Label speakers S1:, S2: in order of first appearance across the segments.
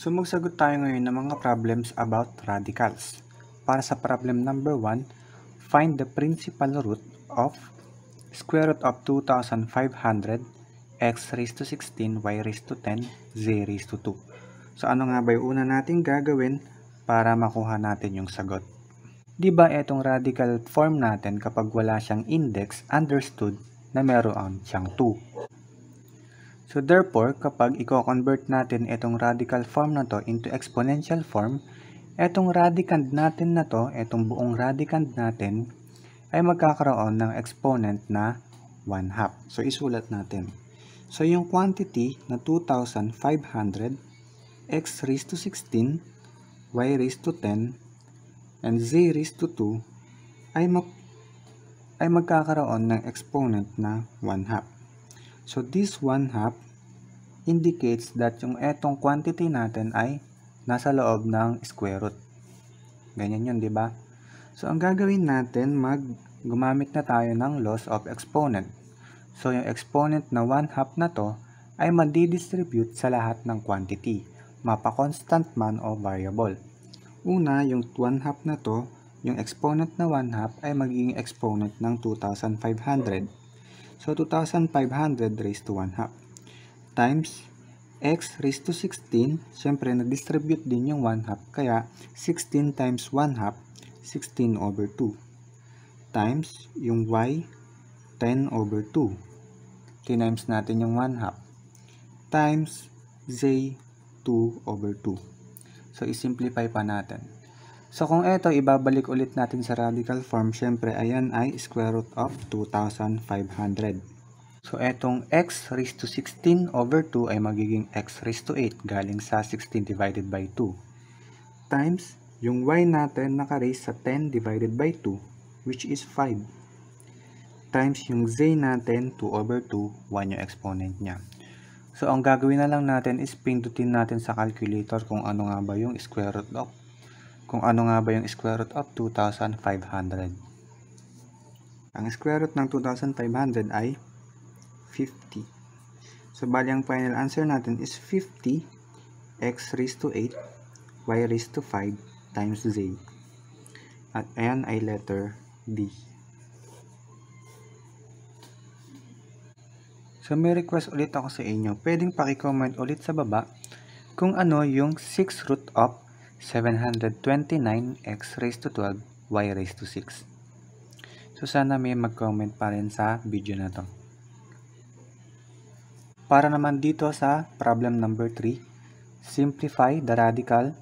S1: So magsagot tayo ngayon ng mga problems about radicals. Para sa problem number 1, find the principal root of square root of 2,500 x raised to 16, y raised to 10, z raised to 2. So ano nga ba yung una natin gagawin para makuha natin yung sagot? Di ba itong radical form natin kapag wala siyang index understood na meron siyang 2? So therefore, kapag i-convert natin itong radical form na to into exponential form, itong radicand natin na to, itong buong radicand natin, ay magkakaroon ng exponent na 1 half. So isulat natin. So yung quantity na 2,500 x raised to 16, y raised to 10, and z raised to 2 ay, mag ay magkakaroon ng exponent na 1 half. So this 1 half indicates that yung etong quantity natin ay nasa loob ng square root. Ganyan yun, di ba? So ang gagawin natin, mag gumamit na tayo ng laws of exponent. So yung exponent na 1 half na to ay madidistribute sa lahat ng quantity, mapa-constant man o variable. Una, yung 1 half na to, yung exponent na 1 half ay magiging exponent ng 2,500. So 2,500 raised to 1 half times x raised to 16, syempre na-distribute din yung 1 half. Kaya 16 times 1 half, 16 over 2. Times yung y, 10 over 2. Tinimes natin yung 1 half. Times z, 2 over 2. So, isimplify pa natin. So kung ito, ibabalik ulit natin sa radical form, syempre ayan ay square root of 2,500. So etong x raised to 16 over 2 ay magiging x raised to 8 galing sa 16 divided by 2 times yung y natin naka-raise sa 10 divided by 2 which is 5 times yung z natin 2 over 2, 1 yung exponent niya. So, ang gagawin na lang natin is pindutin natin sa calculator kung ano nga ba yung square root of kung ano nga ba yung square root of 2,500. Ang square root ng 2,500 ay 50. So, bali ang final answer natin is 50 x raised to 8 y raised to 5 times z. At ayan ay letter D. So may request ulit ako sa inyo. Pwedeng paki-comment ulit sa baba kung ano yung 6 root of 729x raised to 12, y raised to 6. So, sana may mag-comment pa rin sa video na to. Para naman dito sa problem number 3, simplify the radical.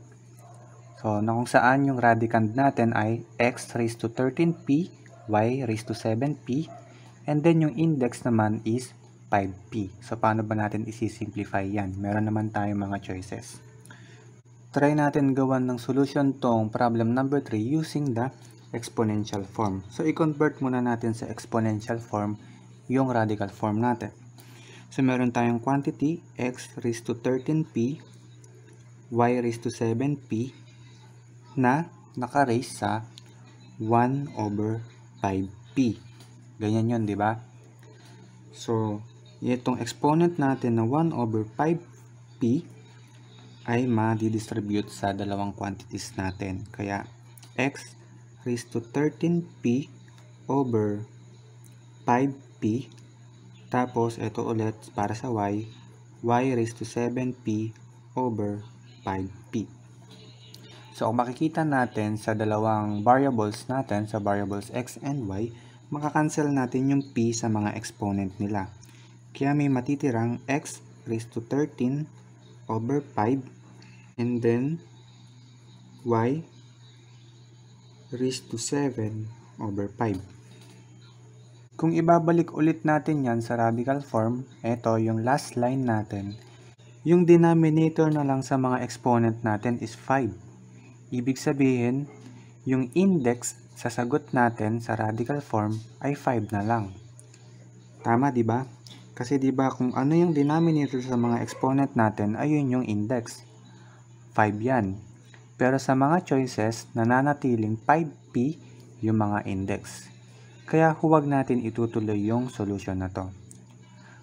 S1: So, na kung saan yung radicand natin ay x raised to 13p, y raised to 7p, and then yung index naman is 5p. So, paano ba natin isi-simplify yan? Meron naman tayong mga choices try natin gawan ng solution tong problem number 3 using the exponential form. So, i-convert muna natin sa exponential form yung radical form natin. So, meron tayong quantity x raised to 13p y raised to 7p na naka-raise sa 1 over 5p. Ganyan yun, di ba? So, itong exponent natin na 1 over 5p ay ma-distribute sa dalawang quantities natin. Kaya x raised to 13p over 5p. Tapos ito ulit para sa y, y raised to 7p over 5p. So kung makikita natin sa dalawang variables natin, sa variables x and y, makakancel natin yung p sa mga exponent nila. Kaya may matitirang x raised to 13 over 5 and then y raised to 7 over 5. Kung ibabalik ulit natin yan sa radical form, ito yung last line natin. Yung denominator na lang sa mga exponent natin is 5. Ibig sabihin, yung index sa sagot natin sa radical form ay 5 na lang. Tama 'di ba? Kasi 'di ba kung ano yung denominator sa mga exponent natin, ayun yung index. 5 yan. Pero sa mga choices, nananatiling 5P yung mga index. Kaya huwag natin itutuloy yung solution na to.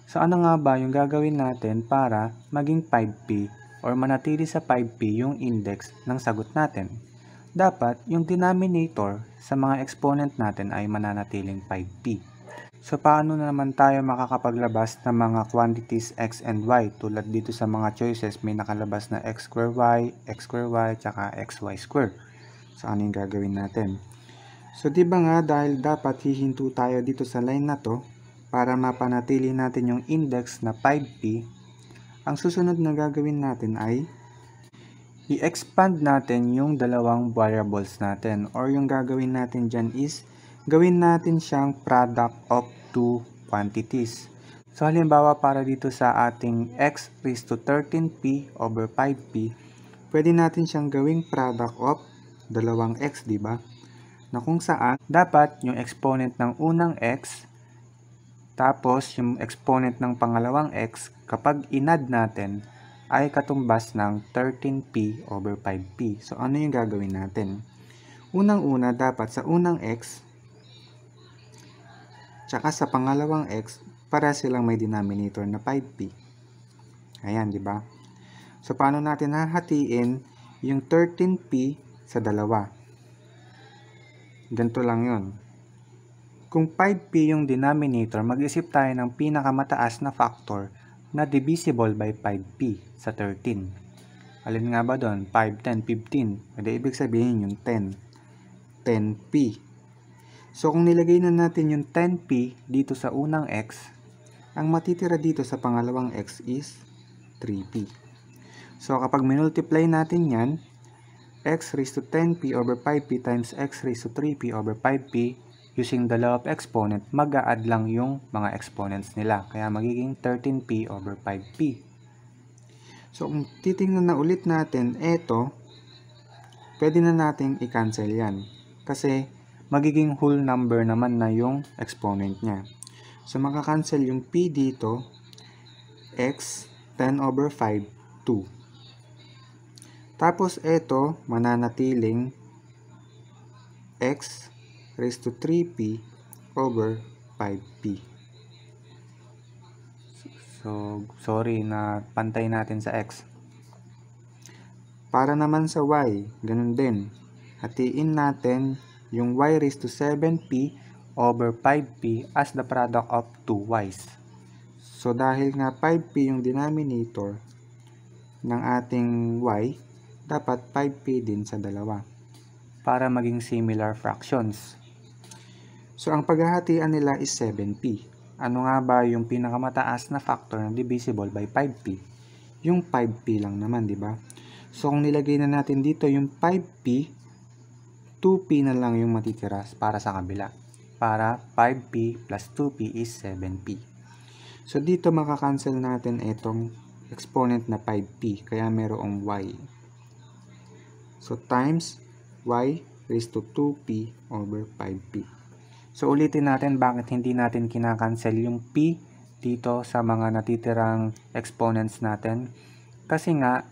S1: So ano nga ba yung gagawin natin para maging 5P or manatili sa 5P yung index ng sagot natin? Dapat yung denominator sa mga exponent natin ay mananatiling 5P. So paano na naman tayo makakapaglabas ng mga quantities x and y? Tulad dito sa mga choices, may nakalabas na x square y, x square y, tsaka xy square. So ano yung gagawin natin? So di ba nga dahil dapat hihinto tayo dito sa line na to para mapanatili natin yung index na 5p, ang susunod na gagawin natin ay i-expand natin yung dalawang variables natin or yung gagawin natin dyan is gawin natin siyang product of two quantities. So halimbawa para dito sa ating x raised to 13p over 5p, pwede natin siyang gawing product of dalawang x, di ba? Na kung saan dapat yung exponent ng unang x tapos yung exponent ng pangalawang x kapag inad natin ay katumbas ng 13p over 5p. So ano yung gagawin natin? Unang-una dapat sa unang x Tsaka sa pangalawang x, para silang may denominator na 5p. Ayan, di ba? So, paano natin hahatiin yung 13p sa dalawa? Ganito lang yon. Kung 5p yung denominator, mag-isip tayo ng pinakamataas na factor na divisible by 5p sa 13. Alin nga ba doon? 5, 10, 15. Pwede ibig sabihin yung 10. 10p. So kung nilagay na natin yung 10p dito sa unang x, ang matitira dito sa pangalawang x is 3p. So kapag minultiply natin yan, x raised to 10p over 5p times x raised to 3p over 5p using the law of exponent, mag a lang yung mga exponents nila. Kaya magiging 13p over 5p. So kung titingnan na ulit natin, eto, pwede na nating i-cancel yan. Kasi magiging whole number naman na yung exponent niya. So, makakancel yung P dito, x 10 over 5, 2. Tapos, ito, mananatiling x raised to 3p over 5p. So, sorry na pantay natin sa x. Para naman sa y, ganun din. Hatiin natin yung y raised to 7p over 5p as the product of two y's. So, dahil nga 5p yung denominator ng ating y, dapat 5p din sa dalawa para maging similar fractions. So, ang paghahatian nila is 7p. Ano nga ba yung pinakamataas na factor na divisible by 5p? Yung 5p lang naman, di ba? So, kung nilagay na natin dito yung 5p 2p na lang yung matitira para sa kabila. Para 5p plus 2p is 7p. So dito makakancel natin itong exponent na 5p. Kaya merong y. So times y raised to 2p over 5p. So ulitin natin bakit hindi natin kinakancel yung p dito sa mga natitirang exponents natin. Kasi nga,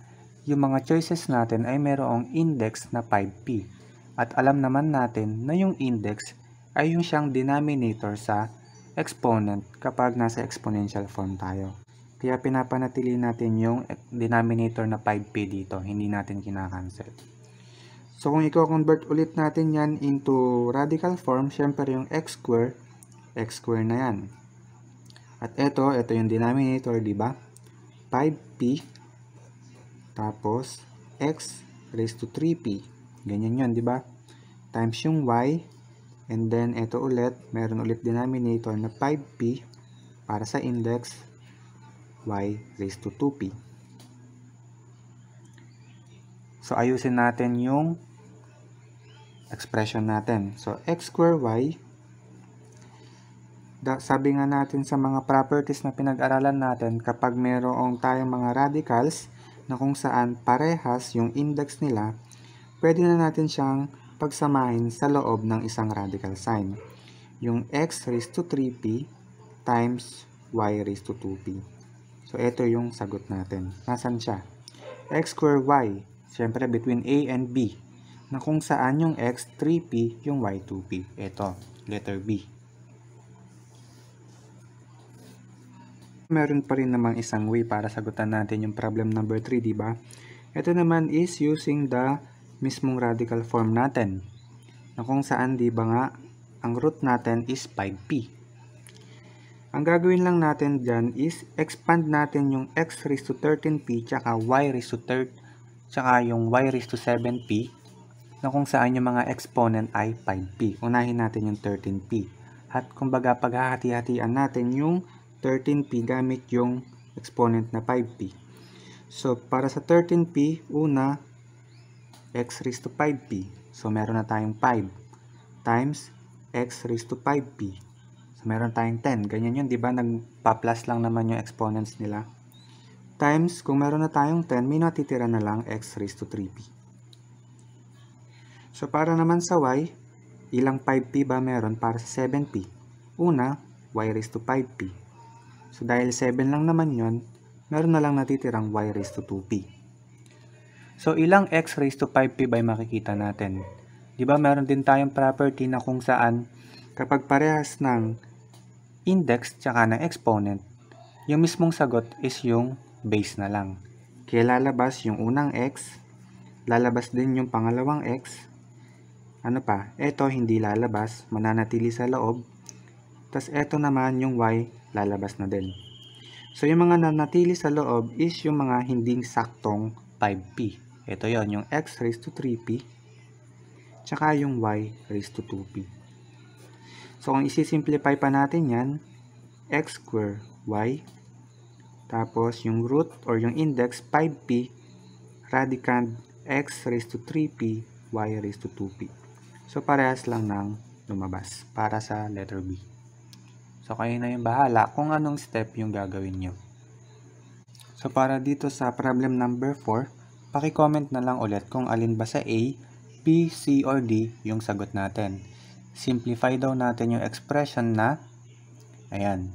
S1: yung mga choices natin ay merong index na 5p. At alam naman natin na yung index ay yung siyang denominator sa exponent kapag nasa exponential form tayo. Kaya pinapanatili natin yung denominator na 5p dito, hindi natin kinakancel. So kung i-convert ulit natin yan into radical form, syempre yung x square, x square na yan. At ito, ito yung denominator, di ba? 5p, tapos x raised to 3p. Ganyan yun, di ba? Times yung y. And then, ito ulit. Meron ulit denominator na 5p para sa index y raised to 2p. So, ayusin natin yung expression natin. So, x square y, sabi nga natin sa mga properties na pinag-aralan natin, kapag merong tayong mga radicals na kung saan parehas yung index nila, pwede na natin siyang pagsamahin sa loob ng isang radical sign. Yung x raised to 3p times y raised to 2p. So, ito yung sagot natin. Nasaan siya? x square y, syempre between a and b, na kung saan yung x 3p, yung y 2p. Ito, letter B. Meron pa rin namang isang way para sagutan natin yung problem number 3, di ba? Ito naman is using the mismong radical form natin na kung saan di ba nga ang root natin is 5p. Ang gagawin lang natin dyan is expand natin yung x raised to 13p tsaka y raised to 3 tsaka yung y raised to 7p na kung saan yung mga exponent ay 5p. Unahin natin yung 13p. At kumbaga paghahati-hatian natin yung 13p gamit yung exponent na 5p. So para sa 13p, una x raised to 5p. So, meron na tayong 5 times x raised to 5p. So, meron tayong 10. Ganyan yun, di ba? Nagpa-plus lang naman yung exponents nila. Times, kung meron na tayong 10, may natitira na lang x raised to 3p. So, para naman sa y, ilang 5p ba meron para sa 7p? Una, y raised to 5p. So, dahil 7 lang naman yon meron na lang natitirang y raised to 2p. So, ilang x raised to 5p by makikita natin? Di ba meron din tayong property na kung saan kapag parehas ng index tsaka ng exponent, yung mismong sagot is yung base na lang. Kaya lalabas yung unang x, lalabas din yung pangalawang x, ano pa, eto hindi lalabas, mananatili sa loob, tas eto naman yung y, lalabas na din. So, yung mga nanatili sa loob is yung mga hindi saktong 5p. Ito yon yung x raised to 3p, tsaka yung y raised to 2p. So, kung isisimplify pa natin yan, x square y, tapos yung root or yung index 5p, radicand x raised to 3p, y raised to 2p. So, parehas lang ng lumabas para sa letter B. So, kayo na yung bahala kung anong step yung gagawin nyo. So, para dito sa problem number 4, Paki-comment na lang ulit kung alin ba sa A, B, C, or D yung sagot natin. Simplify daw natin yung expression na, ayan.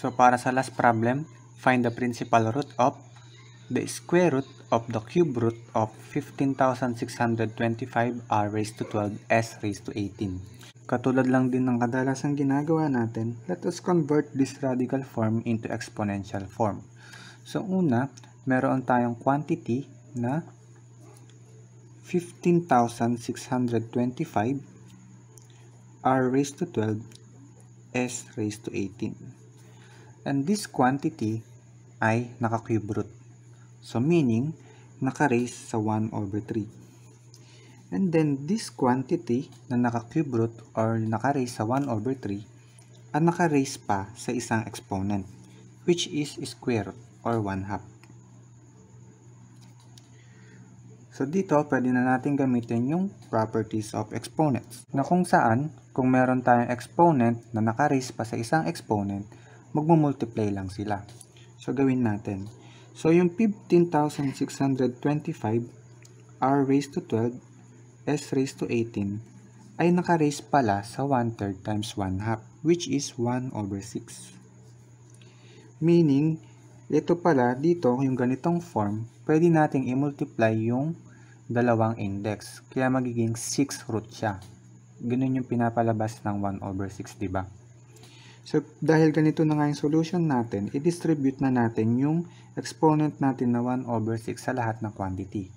S1: So para sa last problem, find the principal root of the square root of the cube root of 15,625 r raised to 12 s raised to 18. Katulad lang din ng kadalasang ginagawa natin, let us convert this radical form into exponential form. So una, meron tayong quantity na 15,625 r raised to 12 s raised to 18. And this quantity ay naka-cube root. So meaning, naka-raise sa 1 over 3. And then, this quantity na naka-cube root or naka-raise sa 1 over 3 ang naka-raise pa sa isang exponent, which is square root or 1 half. So dito, pwede na natin gamitin yung properties of exponents na kung saan, kung meron tayong exponent na nakaris pa sa isang exponent, magmumultiply lang sila. So gawin natin. So yung 15,625 r raised to 12 s raised to 18 ay nakaris pala sa 1 third times 1 half which is 1 over 6. Meaning, ito pala dito yung ganitong form, pwede nating i-multiply yung dalawang index. Kaya magiging 6 root siya. Ganun yung pinapalabas ng 1 over 6, diba? So, dahil ganito na nga yung solution natin, i-distribute na natin yung exponent natin na 1 over 6 sa lahat ng quantity.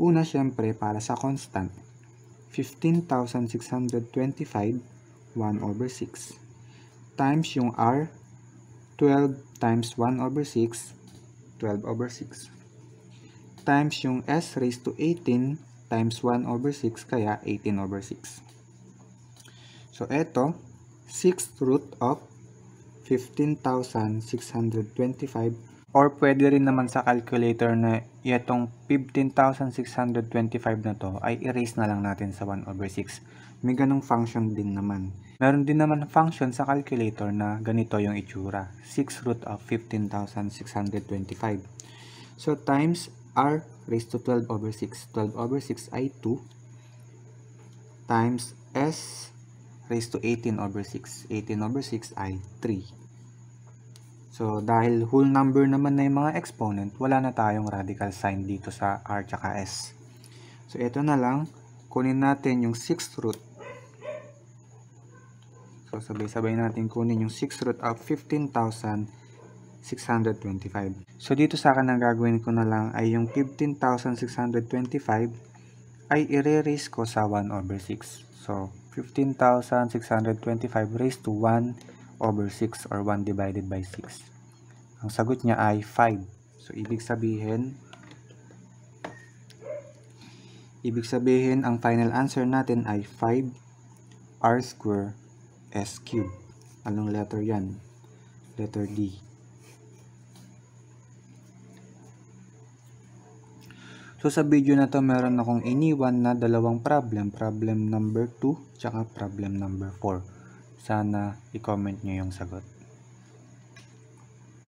S1: Una, syempre, para sa constant, 15,625, 1 over 6. Times yung R, 12 times 1 over 6, 12 over 6 times yung s raised to 18 times 1 over 6, kaya 18 over 6. So, eto, 6 root of 15,625 or pwede rin naman sa calculator na itong 15,625 na to ay erase na lang natin sa 1 over 6. May ganong function din naman. Meron din naman function sa calculator na ganito yung itsura. 6 root of 15,625. So times r raised to 12 over 6. 12 over 6 i 2 times s raised to 18 over 6. 18 over 6 i 3. So, dahil whole number naman na yung mga exponent, wala na tayong radical sign dito sa r tsaka s. So, ito na lang. Kunin natin yung 6th root. So, sabay-sabay natin kunin yung 6th root of 15,000 625. So dito sa akin ang gagawin ko na lang ay yung 15,625 ay i-raise ko sa 1 over 6. So 15,625 raised to 1 over 6 or 1 divided by 6. Ang sagot niya ay 5. So ibig sabihin Ibig sabihin ang final answer natin ay 5 r square s cube. Anong letter 'yan? Letter D. So sa video na to meron akong iniwan na dalawang problem, problem number 2 tsaka problem number 4. Sana i-comment nyo yung sagot.